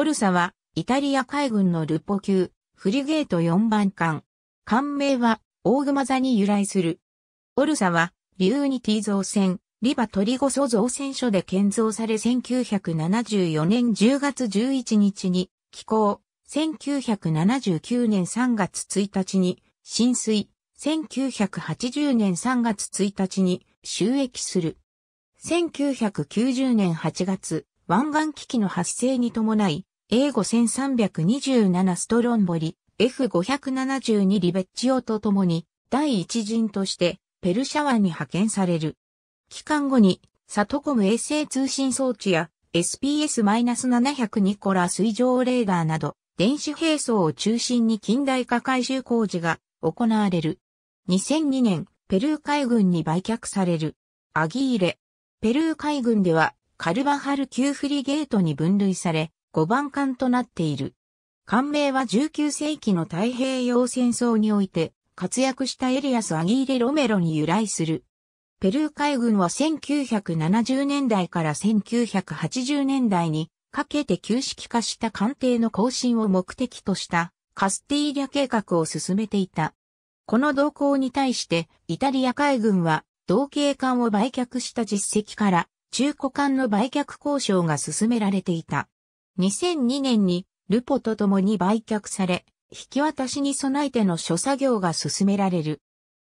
オルサは、イタリア海軍のルポ級、フリゲート4番艦。艦名は、大熊座に由来する。オルサは、リューニティ造船、リバトリゴソ造船所で建造され1974年10月11日に、寄港、1979年3月1日に、浸水、1980年3月1日に、収益する。1990年8月、湾岸危機の発生に伴い、A5327 ストロンボリ、F572 リベッチオと共に、第一陣として、ペルシャ湾に派遣される。期間後に、サトコム衛星通信装置や、SPS-700 ニコラ水上レーダーなど、電子兵装を中心に近代化改修工事が行われる。2002年、ペルー海軍に売却される。アギーレ。ペルー海軍では、カルバハル級フリゲートに分類され、5番艦となっている。艦名は19世紀の太平洋戦争において活躍したエリアス・アギーレ・ロメロに由来する。ペルー海軍は1970年代から1980年代にかけて旧式化した艦艇の更新を目的としたカスティーリャ計画を進めていた。この動向に対してイタリア海軍は同型艦を売却した実績から中古艦の売却交渉が進められていた。2002年にルポと共に売却され、引き渡しに備えての諸作業が進められる。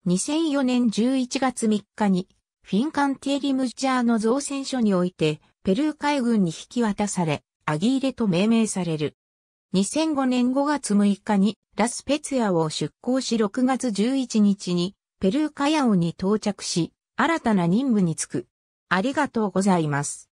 2004年11月3日に、フィンカンティエリムジャーの造船所において、ペルー海軍に引き渡され、アギーレと命名される。2005年5月6日にラスペツヤを出港し6月11日にペルーカヤオに到着し、新たな任務に就く。ありがとうございます。